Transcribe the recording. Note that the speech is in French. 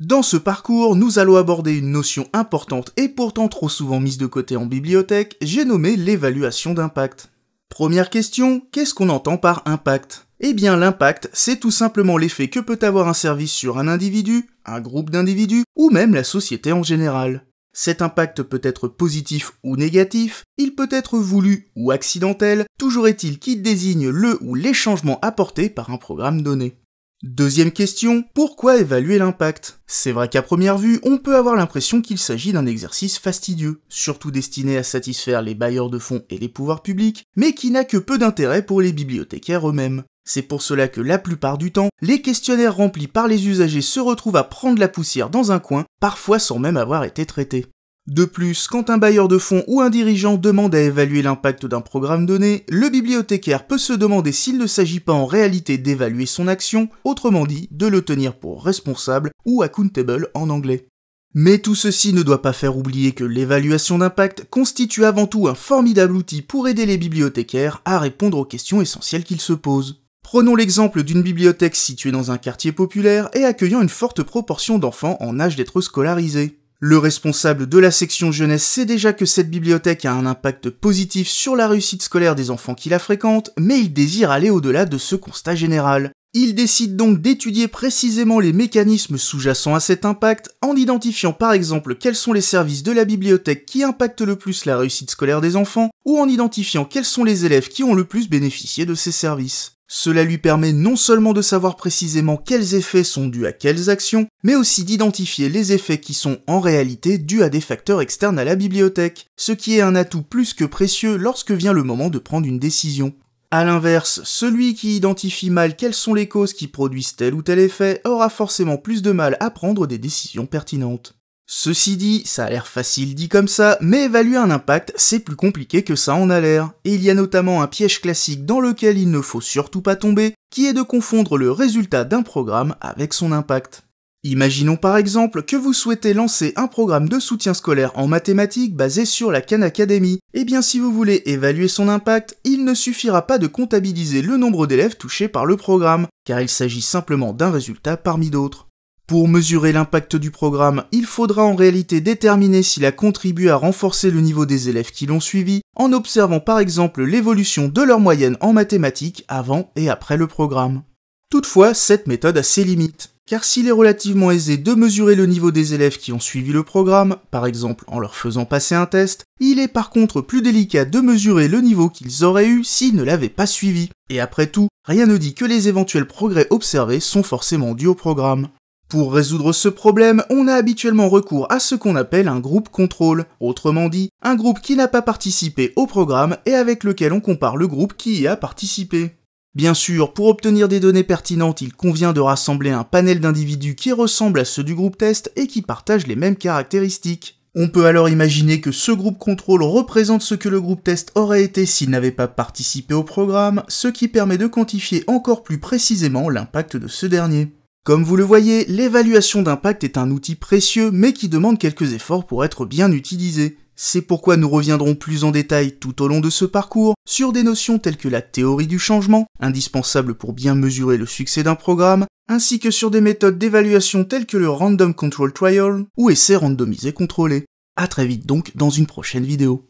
Dans ce parcours, nous allons aborder une notion importante et pourtant trop souvent mise de côté en bibliothèque, j'ai nommé l'évaluation d'impact. Première question, qu'est-ce qu'on entend par impact Eh bien l'impact, c'est tout simplement l'effet que peut avoir un service sur un individu, un groupe d'individus ou même la société en général. Cet impact peut être positif ou négatif, il peut être voulu ou accidentel, toujours est-il qu'il désigne le ou les changements apportés par un programme donné. Deuxième question, pourquoi évaluer l'impact C'est vrai qu'à première vue, on peut avoir l'impression qu'il s'agit d'un exercice fastidieux, surtout destiné à satisfaire les bailleurs de fonds et les pouvoirs publics, mais qui n'a que peu d'intérêt pour les bibliothécaires eux-mêmes. C'est pour cela que la plupart du temps, les questionnaires remplis par les usagers se retrouvent à prendre la poussière dans un coin, parfois sans même avoir été traités. De plus, quand un bailleur de fonds ou un dirigeant demande à évaluer l'impact d'un programme donné, le bibliothécaire peut se demander s'il ne s'agit pas en réalité d'évaluer son action, autrement dit, de le tenir pour responsable ou accountable en anglais. Mais tout ceci ne doit pas faire oublier que l'évaluation d'impact constitue avant tout un formidable outil pour aider les bibliothécaires à répondre aux questions essentielles qu'ils se posent. Prenons l'exemple d'une bibliothèque située dans un quartier populaire et accueillant une forte proportion d'enfants en âge d'être scolarisés. Le responsable de la section jeunesse sait déjà que cette bibliothèque a un impact positif sur la réussite scolaire des enfants qui la fréquentent, mais il désire aller au-delà de ce constat général. Il décide donc d'étudier précisément les mécanismes sous-jacents à cet impact en identifiant par exemple quels sont les services de la bibliothèque qui impactent le plus la réussite scolaire des enfants ou en identifiant quels sont les élèves qui ont le plus bénéficié de ces services. Cela lui permet non seulement de savoir précisément quels effets sont dus à quelles actions, mais aussi d'identifier les effets qui sont en réalité dus à des facteurs externes à la bibliothèque, ce qui est un atout plus que précieux lorsque vient le moment de prendre une décision. A l'inverse, celui qui identifie mal quelles sont les causes qui produisent tel ou tel effet aura forcément plus de mal à prendre des décisions pertinentes. Ceci dit, ça a l'air facile dit comme ça, mais évaluer un impact, c'est plus compliqué que ça en a l'air. Et il y a notamment un piège classique dans lequel il ne faut surtout pas tomber, qui est de confondre le résultat d'un programme avec son impact. Imaginons par exemple que vous souhaitez lancer un programme de soutien scolaire en mathématiques basé sur la Khan Academy. Eh bien si vous voulez évaluer son impact, il ne suffira pas de comptabiliser le nombre d'élèves touchés par le programme, car il s'agit simplement d'un résultat parmi d'autres. Pour mesurer l'impact du programme, il faudra en réalité déterminer s'il a contribué à renforcer le niveau des élèves qui l'ont suivi, en observant par exemple l'évolution de leur moyenne en mathématiques avant et après le programme. Toutefois, cette méthode a ses limites, car s'il est relativement aisé de mesurer le niveau des élèves qui ont suivi le programme, par exemple en leur faisant passer un test, il est par contre plus délicat de mesurer le niveau qu'ils auraient eu s'ils ne l'avaient pas suivi. Et après tout, rien ne dit que les éventuels progrès observés sont forcément dus au programme. Pour résoudre ce problème, on a habituellement recours à ce qu'on appelle un groupe contrôle, autrement dit, un groupe qui n'a pas participé au programme et avec lequel on compare le groupe qui y a participé. Bien sûr, pour obtenir des données pertinentes, il convient de rassembler un panel d'individus qui ressemblent à ceux du groupe test et qui partagent les mêmes caractéristiques. On peut alors imaginer que ce groupe contrôle représente ce que le groupe test aurait été s'il n'avait pas participé au programme, ce qui permet de quantifier encore plus précisément l'impact de ce dernier. Comme vous le voyez, l'évaluation d'impact est un outil précieux mais qui demande quelques efforts pour être bien utilisé. C'est pourquoi nous reviendrons plus en détail tout au long de ce parcours sur des notions telles que la théorie du changement, indispensable pour bien mesurer le succès d'un programme, ainsi que sur des méthodes d'évaluation telles que le Random Control Trial ou essai randomisé contrôlé. A très vite donc dans une prochaine vidéo.